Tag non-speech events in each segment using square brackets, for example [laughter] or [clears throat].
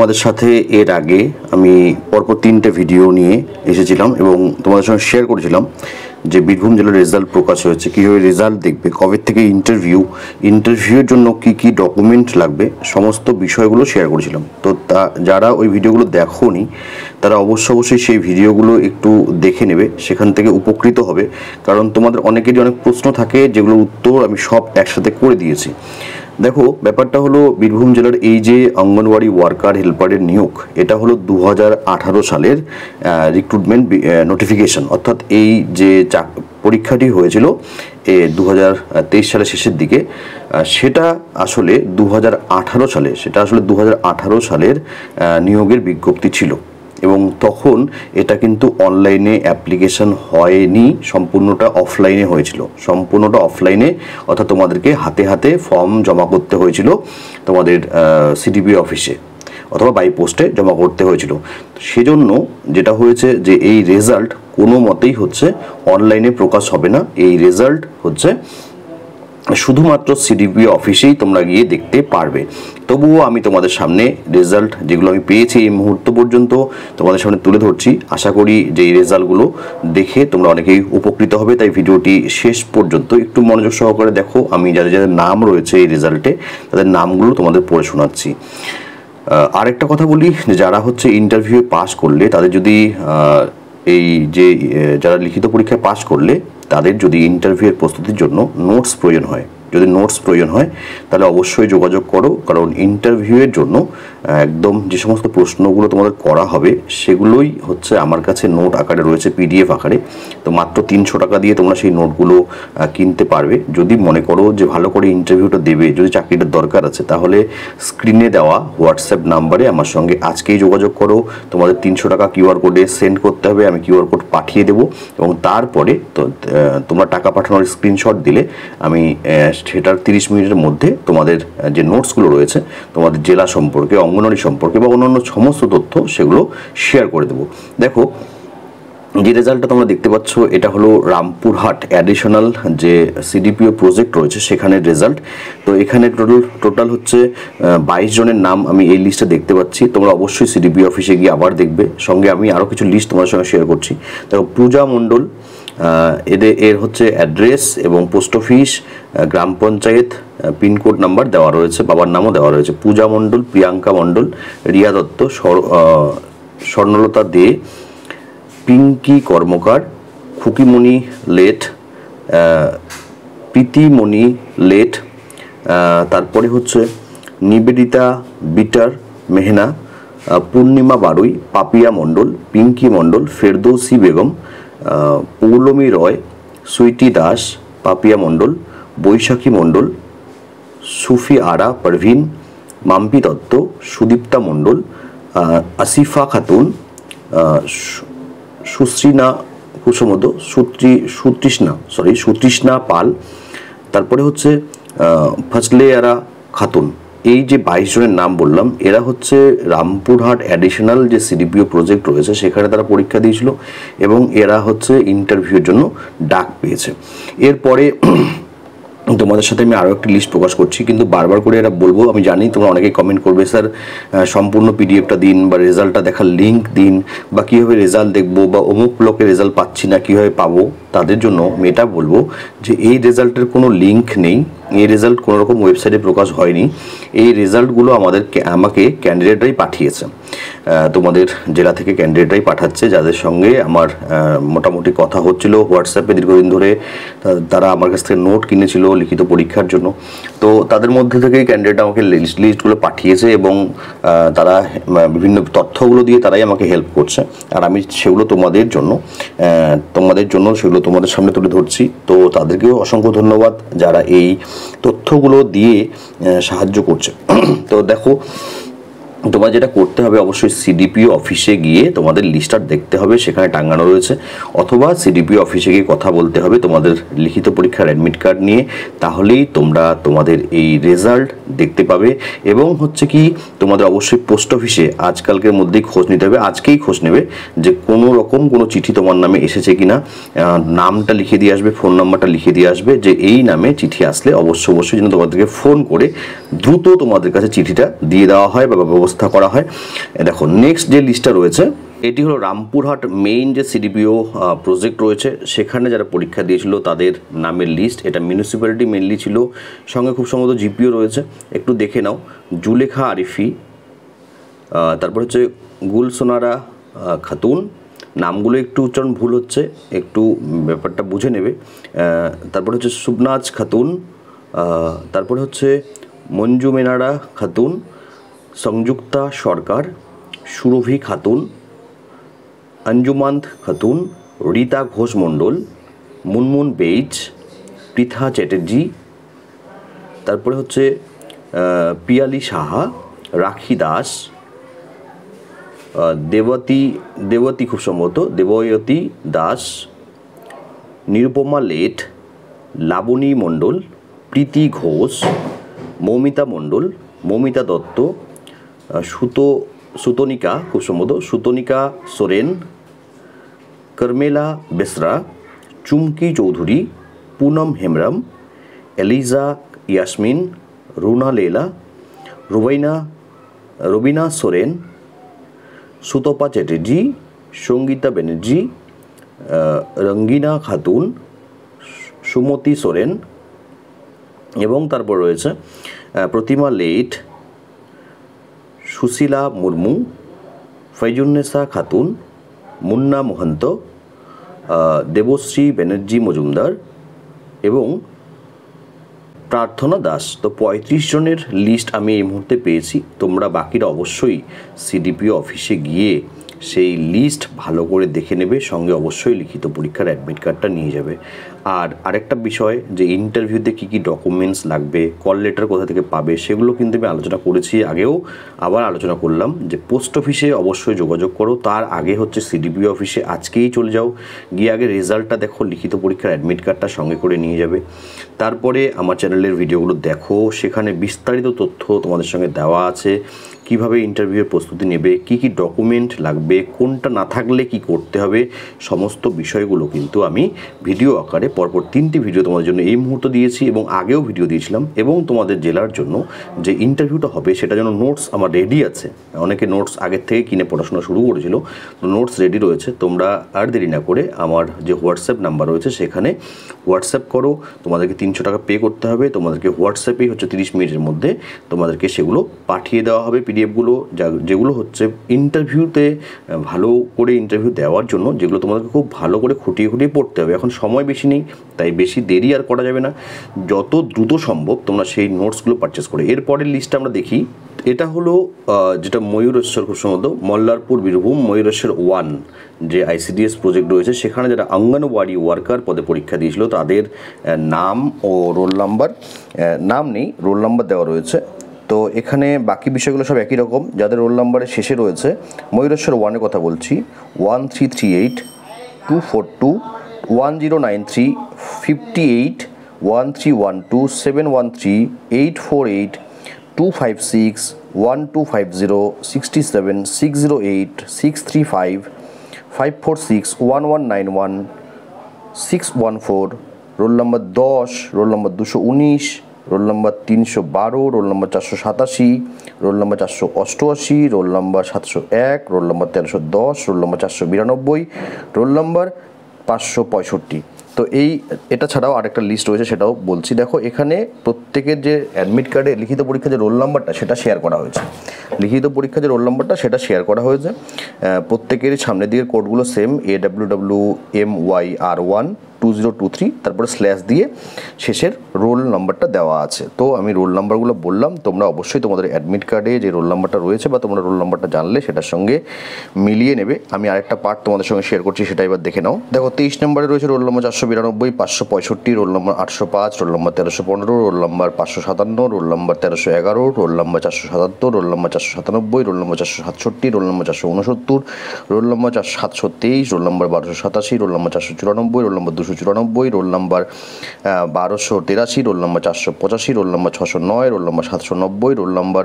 তোমাদের সাথে এর আগে আমি পরপর তিনটে ভিডিও নিয়ে এসেছিলাম এবং তোমাদের সঙ্গে শেয়ার করেছিলাম যে বীরভূম জেলার রেজাল্ট প্রকাশ হয়েছে কীভাবে রেজাল্ট দেখবে কবে থেকে ইন্টারভিউ ইন্টারভিউর জন্য কি কি ডকুমেন্ট লাগবে সমস্ত বিষয়গুলো শেয়ার করেছিলাম তো তা যারা ওই ভিডিওগুলো দেখোনি তারা অবশ্য অবশ্যই সেই ভিডিওগুলো একটু দেখে নেবে সেখান থেকে উপকৃত হবে কারণ তোমাদের অনেকেরই অনেক প্রশ্ন থাকে যেগুলো উত্তর আমি সব একসাথে করে দিয়েছি দেখো ব্যাপারটা হলো বীরভূম জেলার এই যে অঙ্গনওয়াড়ি ওয়ার্কার হেল্পারের নিয়োগ এটা হলো দু সালের রিক্রুটমেন্ট নোটিফিকেশন অর্থাৎ এই যে পরীক্ষাটি হয়েছিল এ দু সালের শেষের দিকে সেটা আসলে দু সালে সেটা আসলে দু সালের নিয়োগের বিজ্ঞপ্তি ছিল এবং তখন এটা কিন্তু অনলাইনে অ্যাপ্লিকেশন হয়নি সম্পূর্ণটা অফলাইনে হয়েছিল সম্পূর্ণটা অফলাইনে অর্থাৎ তোমাদেরকে হাতে হাতে ফর্ম জমা করতে হয়েছিল তোমাদের সিডিপি অফিসে অথবা বাই পোস্টে জমা করতে হয়েছিল সেজন্য যেটা হয়েছে যে এই রেজাল্ট কোনো মতেই হচ্ছে অনলাইনে প্রকাশ হবে না এই রেজাল্ট হচ্ছে শুধুমাত্র সিডিপি অফিসেই তোমরা গিয়ে দেখতে পারবে তবুও আমি তোমাদের সামনে রেজাল্ট যেগুলো আমি পেয়েছি এই মুহূর্ত পর্যন্ত তোমাদের সামনে তুলে ধরছি আশা করি যে এই রেজাল্টগুলো দেখে তোমরা অনেকেই উপকৃত হবে তাই ভিডিওটি শেষ পর্যন্ত একটু মনোযোগ সহকারে দেখো আমি যাদের যাদের নাম রয়েছে এই রেজাল্টে তাদের নামগুলো তোমাদের পড়ে শোনাচ্ছি আরেকটা কথা বলি যারা হচ্ছে ইন্টারভিউ পাস করলে তাদের যদি এই যে যারা লিখিত পরীক্ষায় পাশ করলে তাদের যদি ইন্টারভিউয়ের প্রস্তুতির জন্য নোটস প্রয়োজন হয় যদি নোটস প্রয়োজন হয় তাহলে অবশ্যই যোগাযোগ করো কারণ ইন্টারভিউয়ের জন্য একদম যে সমস্ত প্রশ্নগুলো তোমাদের করা হবে সেগুলোই হচ্ছে আমার কাছে নোট আকারে রয়েছে পিডিএফ আকারে তো মাত্র তিনশো টাকা দিয়ে তোমরা সেই নোটগুলো কিনতে পারবে যদি মনে করো যে ভালো করে ইন্টারভিউটা দেবে যদি চাকরিটার দরকার আছে তাহলে স্ক্রিনে দেওয়া হোয়াটসঅ্যাপ নাম্বারে আমার সঙ্গে আজকেই যোগাযোগ করো তোমাদের তিনশো টাকা কিউআর কোডে সেন্ড করতে হবে আমি কিউআর কোড পাঠিয়ে দেবো এবং তারপরে তো তোমরা টাকা পাঠানোর স্ক্রিনশট দিলে আমি সেটার তিরিশ মিনিটের মধ্যে তোমাদের যে নোটসগুলো রয়েছে তোমাদের জেলা সম্পর্কে অঙ্গনওয়াড়ি সম্পর্কে বা অন্যান্য সমস্ত তথ্য সেগুলো শেয়ার করে দেবো দেখো যে রেজাল্টটা তোমরা দেখতে পাচ্ছ এটা হলো রামপুরহাট অ্যাডিশনাল যে সিডিপিও প্রজেক্ট রয়েছে সেখানের রেজাল্ট তো এখানে টোটাল টোটাল হচ্ছে বাইশ জনের নাম আমি এই লিস্টে দেখতে পাচ্ছি তোমরা অবশ্যই সিডিপিও অফিসে গিয়ে আবার দেখবে সঙ্গে আমি আরও কিছু লিস্ট তোমার সঙ্গে শেয়ার করছি দেখো পূজা মণ্ডল এদের এর হচ্ছে অ্যাড্রেস এবং পোস্ট অফিস গ্রাম পঞ্চায়েত পিনকোড নাম্বার দেওয়া রয়েছে বাবার নামও দেওয়া রয়েছে পূজা মণ্ডল প্রিয়াঙ্কা মণ্ডল রিয়া দত্ত স্বর্ণলতা দে পিঙ্কি কর্মকার খুকিমণি লেট প্রীতিমণি লেট তারপরে হচ্ছে নিবেদিতা বিটার মেহনা পূর্ণিমা বারুই পাপিয়া মণ্ডল পিঙ্কি মণ্ডল ফেরদৌসি বেগম পৌলমী রয় সুইটি দাস পাপিয়া মণ্ডল বৈশাখী মণ্ডল সুফি আরা পারভিন মাম্পি দত্ত সুদীপ্তা মণ্ডল আসিফা খাতুন সুশ্রীনা কুসমদ সুত্রি সুতৃষ্ণা সরি সুতৃষ্ণা পাল তারপরে হচ্ছে ফজলে আরা খাতুন এই যে বাইশ জনের নাম বললাম এরা হচ্ছে রামপুরহাট অ্যাডিশনাল যে সিডিপিও প্রজেক্ট রয়েছে সেখানে তারা পরীক্ষা দিয়েছিল এবং এরা হচ্ছে ইন্টারভিউর জন্য ডাক পেয়েছে এরপরে তোমাদের সাথে আমি আরও একটি লিস্ট প্রকাশ করছি কিন্তু বারবার করে এটা বলবো আমি জানি তোমরা অনেকে কমেন্ট করবে স্যার সম্পূর্ণ পিডিএফটা দিন বা রেজাল্টটা দেখার লিঙ্ক দিন বা কীভাবে রেজাল্ট দেখবো বা অমুক লোকের রেজাল্ট পাচ্ছি না কীভাবে পাবো তাদের জন্য আমি এটা বলবো যে এই রেজাল্টের কোনো লিঙ্ক নেই এই রেজাল্ট কোনোরকম ওয়েবসাইটে প্রকাশ হয়নি এই রেজাল্টগুলো আমাদের আমাকে ক্যান্ডিডেটরাই পাঠিয়েছে তোমাদের জেলা থেকে ক্যান্ডিডেটরাই পাঠাচ্ছে যাদের সঙ্গে আমার মোটামুটি কথা হচ্ছিল হোয়াটসঅ্যাপে দীর্ঘদিন ধরে তারা আমার কাছ থেকে নোট কিনেছিল লিখিত পরীক্ষার জন্য তো তাদের মধ্যে থেকেই ক্যান্ডিডেট আমাকে লিস্ট লিস্টগুলো পাঠিয়েছে এবং তারা বিভিন্ন তথ্যগুলো দিয়ে তারাই আমাকে হেল্প করছে আর আমি সেগুলো তোমাদের জন্য তোমাদের জন্য সেগুলো তোমাদের সামনে তুলে ধরছি তো তাদেরকেও অসংখ্য ধন্যবাদ যারা এই তথ্যগুলো দিয়ে সাহায্য করছে [clears throat] তো দেখো তোমার যেটা করতে হবে অবশ্যই সিডিপি অফিসে গিয়ে তোমাদের লিস্টার দেখতে হবে সেখানে টাঙ্গানো রয়েছে অথবা সিডিপি অফিসে গিয়ে কথা বলতে হবে তোমাদের লিখিত পরীক্ষার অ্যাডমিট কার্ড নিয়ে তাহলেই তোমরা তোমাদের এই রেজাল্ট দেখতে পাবে এবং হচ্ছে কি তোমাদের অবশ্যই পোস্ট অফিসে আজকালকের মধ্যেই খোঁজ নিতে হবে আজকেই খোঁজ নেবে যে কোনো রকম কোনো চিঠি তোমার নামে এসেছে কি না নামটা লিখে দিয়ে আসবে ফোন নাম্বারটা লিখে দিয়ে আসবে যে এই নামে চিঠি আসলে অবশ্য অবশ্যই যেন তোমাদেরকে ফোন করে দ্রুত তোমাদের কাছে চিঠিটা দিয়ে দেওয়া হয় বা ব্যবস্থা করা হয় দেখো নেক্সট যে লিস্টটা রয়েছে এটি হলো রামপুরহাট মেইন যে সিডিপিও প্রজেক্ট রয়েছে সেখানে যারা পরীক্ষা দিয়েছিল তাদের নামের লিস্ট এটা মিউনিসিপ্যালিটি মেনলি ছিল সঙ্গে খুব সম্ভবত জিপিও রয়েছে একটু দেখে নাও জুলেখা আরিফি তারপর হচ্ছে গুলসোনারা খাতুন নামগুলো একটু উচ্চারণ ভুল হচ্ছে একটু ব্যাপারটা বুঝে নেবে তারপর হচ্ছে সুবনাজ খাতুন তারপরে হচ্ছে মঞ্জু মেনারা খাতুন সংযুক্তা সরকার সুরভি খাতুন আঞ্জুমান্ত খাতুন রীতা ঘোষ মণ্ডল মুনমুন বেইজ পৃথা চ্যাটার্জি তারপরে হচ্ছে পিয়ালি সাহা রাখি দাস দেবতী দেবতী খুব সম্ভবত দেবয়তী দাস নিরুপমা লেট লাবণী মণ্ডল প্রীতি ঘোষ মৌমিতা মণ্ডল মৌমিতা দত্ত সুতো সুতনিকা খুব সম্ভবত সুতনিকা সোরেন কর্মেলা বেসরা চুমকি চৌধুরী পুনম হেমরম এলিজা ইয়াসমিন রুনা লেলা রুবাইনা রবিনা সোরেন সুতপা চ্যাটার্জি সঙ্গীতা ব্যানার্জি রঙ্গিনা খাতুন সুমতি সোরেন এবং তারপর রয়েছে প্রতিমা লেট সুশীলা মুর্মু ফৈজুন্নেসা খাতুন মুন্না মহন্ত দেবশ্রী ব্যানার্জি মজুমদার এবং প্রার্থনা দাস তো পঁয়ত্রিশ জনের লিস্ট আমি এই মুহূর্তে পেয়েছি তোমরা বাকিরা অবশ্যই সিডিপিও অফিসে গিয়ে সেই লিস্ট ভালো করে দেখে নেবে সঙ্গে অবশ্যই লিখিত পরীক্ষার অ্যাডমিট কার্ডটা নিয়ে যাবে আর আরেকটা বিষয় যে ইন্টারভিউতে কী কী ডকুমেন্টস লাগবে কল লেটার কোথা থেকে পাবে সেগুলো কিন্তু আমি আলোচনা করেছি আগেও আবার আলোচনা করলাম যে পোস্ট অফিসে অবশ্যই যোগাযোগ করো তার আগে হচ্ছে সিডিপি অফিসে আজকেই চলে যাও গিয়ে আগে রেজাল্টটা দেখো লিখিত পরীক্ষার অ্যাডমিট কার্ডটা সঙ্গে করে নিয়ে যাবে তারপরে আমার চ্যানেলের ভিডিওগুলো দেখো সেখানে বিস্তারিত তথ্য তোমাদের সঙ্গে দেওয়া আছে কিভাবে ইন্টারভিউয়ের প্রস্তুতি নেবে কি কি ডকুমেন্ট লাগবে কোনটা না থাকলে কি করতে হবে সমস্ত বিষয়গুলো কিন্তু আমি ভিডিও আকারে পরপর তিনটি ভিডিও তোমাদের জন্য এই মুহূর্তে দিয়েছি এবং আগেও ভিডিও দিয়েছিলাম এবং তোমাদের জেলার জন্য যে ইন্টারভিউটা হবে সেটা যেন নোটস আমার রেডি আছে অনেকে নোটস আগের থেকে কিনে পড়াশোনা শুরু করেছিল তো নোটস রেডি রয়েছে তোমরা আর দেরি না করে আমার যে হোয়াটসঅ্যাপ নাম্বার রয়েছে সেখানে হোয়াটসঅ্যাপ করো তোমাদেরকে তিনশো টাকা পে করতে হবে তোমাদেরকে হোয়াটসঅ্যাপেই হচ্ছে তিরিশ মিনিটের মধ্যে তোমাদেরকে সেগুলো পাঠিয়ে দেওয়া হবে পিডি পিডিএফগুলো যা যেগুলো হচ্ছে ইন্টারভিউতে ভালো করে ইন্টারভিউ দেওয়ার জন্য যেগুলো তোমাদেরকে খুব ভালো করে খুঁটিয়ে খুঁটিয়ে পড়তে হবে এখন সময় বেশি নেই তাই বেশি দেরি আর করা যাবে না যত দ্রুত সম্ভব তোমরা সেই নোটসগুলো পারচেস করে এরপরের লিস্টটা আমরা দেখি এটা হলো যেটা ময়ূরেশ্বর খুব সম্ভবত মল্লারপুর বীরভূম ময়ূরেশ্বর ওয়ান যে আইসিডিএস প্রজেক্ট রয়েছে সেখানে যারা অঙ্গনওয়াড়ি ওয়ার্কার পদে পরীক্ষা দিয়েছিল তাদের নাম ও রোল নাম্বার নাম নেই রোল নাম্বার দেওয়া রয়েছে তো এখানে বাকি বিষয়গুলো সব একই রকম যাদের রোল নাম্বারের শেষে রয়েছে ময়ূরেশ্বর ওয়ানের কথা বলছি one three three eight two four two one zero nine three fifty eight one three one two seven one three eight four eight two five six one two five zero sixty seven six zero eight six three five five four six one one nine one six one four roll number দশ roll নম্বর দুশো উনিশ roll number তিনশো বারো roll number চারশো সাতাশি roll number চারশো অষ্টআশি roll number সাতশো এক রোল নম্বর তেরোশো দশ রোল নম্বর চারশো বিরানব্বই রোল নম্বর পাঁচশো পঁয়ষট্টি তো এই এটা ছাড়াও আরেকটা লিস্ট রয়েছে সেটাও বলছি দেখো এখানে প্রত্যেকের যে অ্যাডমিট কার্ডে লিখিত পরীক্ষার যে রোল নাম্বারটা সেটা শেয়ার করা হয়েছে লিখিত পরীক্ষার যে রোল নাম্বারটা সেটা শেয়ার করা হয়েছে প্রত্যেকেরই সামনের দিকের কোডগুলো same A W W M Y R one two zero two three তারপরে স্ল্যাশ দিয়ে শেষের রোল নাম্বারটা দেওয়া আছে তো আমি রোল নাম্বারগুলো বললাম তোমরা অবশ্যই তোমাদের অ্যাডমিট কার্ডে যে রোল নাম্বারটা রয়েছে বা তোমরা রোল নাম্বারটা জানলে সেটার সঙ্গে মিলিয়ে নেবে আমি আরেকটা পার্ট তোমাদের সঙ্গে শেয়ার করছি সেটা এবার দেখে নাও দেখো তেইশ নম্বরে রয়েছে রোল নম্বর চারশো বিরানব্বই পাঁচশো পঁয়ষট্টি রোল নম্বর আটশো পাঁচ রোল নম্বর তেরোশো পনেরো রোল নম্বর পাঁচশো সাতান্ন রোল নম্বর তেরোশো এগারো রোল নম্বর চারশো সাতাত্তর রোল নম্বর চারশো সাতানব্বই রোল নম্বর চারশো সাতষট্টি রোল নম্বর চারশো উনসত্তর রোল নম্বর চারশো সাতশো তেইশ রোল নম্বর বারোশো সাতাশি রোল নম্বর চারশো চুরানব্বই রোল নম্বর দুশো দুশো চুরানব্বই রোল নাম্বার বারোশো তেরাশি রোল নাম্বার চারশো পঁচাশি রোল নাম্বার ছশো নয় রোল নাম্বার সাতশো নব্বই রোল নাম্বার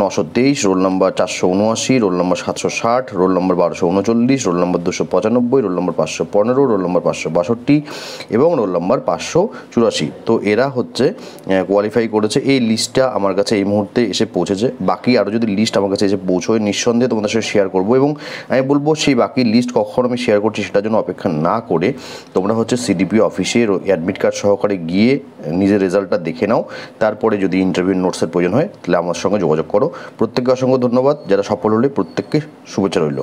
নশো তেইশ রোল নাম্বার চারশো উনআশি রোল নাম্বার সাতশো ষাট রোল নাম্বার বারোশো উনচল্লিশ রোল নাম্বার দুশো পঁচানব্বই রোল নাম্বার পাঁচশো পনেরো রোল নাম্বার পাঁচশো বাষট্টি এবং রোল নাম্বার পাঁচশো চুরাশি তো এরা হচ্ছে কোয়ালিফাই করেছে এই লিস্টটা আমার কাছে এই মুহূর্তে এসে পৌঁছেছে বাকি আরও যদি লিস্ট আমার কাছে এসে পৌঁছয় নিঃসন্দেহে তোমাদের সাথে শেয়ার করবো এবং আমি বলবো সেই বাকি লিস্ট কখন আমি শেয়ার করছি সেটার জন্য অপেক্ষা না করে তো তোমরা হচ্ছে সিডিপি অফিসে অ্যাডমিট কার্ড সহকারে গিয়ে নিজের রেজাল্টটা দেখে নাও তারপরে যদি ইন্টারভিউ নোটসের প্রয়োজন হয় তাহলে আমার সঙ্গে যোগাযোগ করো প্রত্যেককে অসংখ্য ধন্যবাদ যারা সফল হলে প্রত্যেককে শুভেচ্ছা রইল